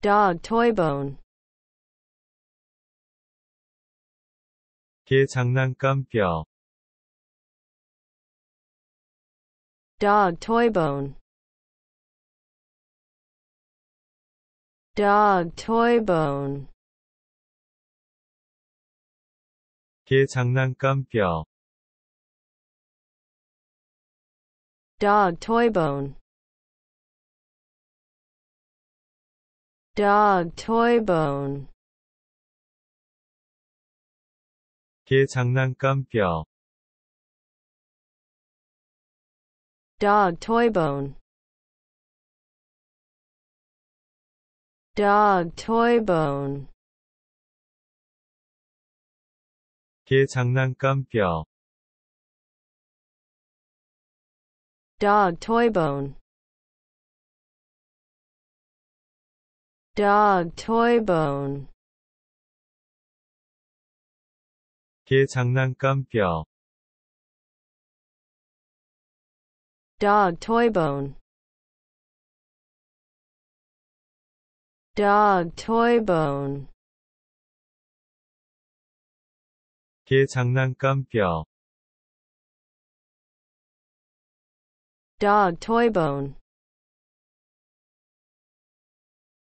dog toy bone 개 장난감뼈 dog toy bone dog toy bone 개 dog toy bone dog toy bone 개 장난감뼈 dog toy bone dog toy bone 개 dog toy bone dog toy bone 개 장난감뼈 dog toy bone dog toy bone 개 dog toy bone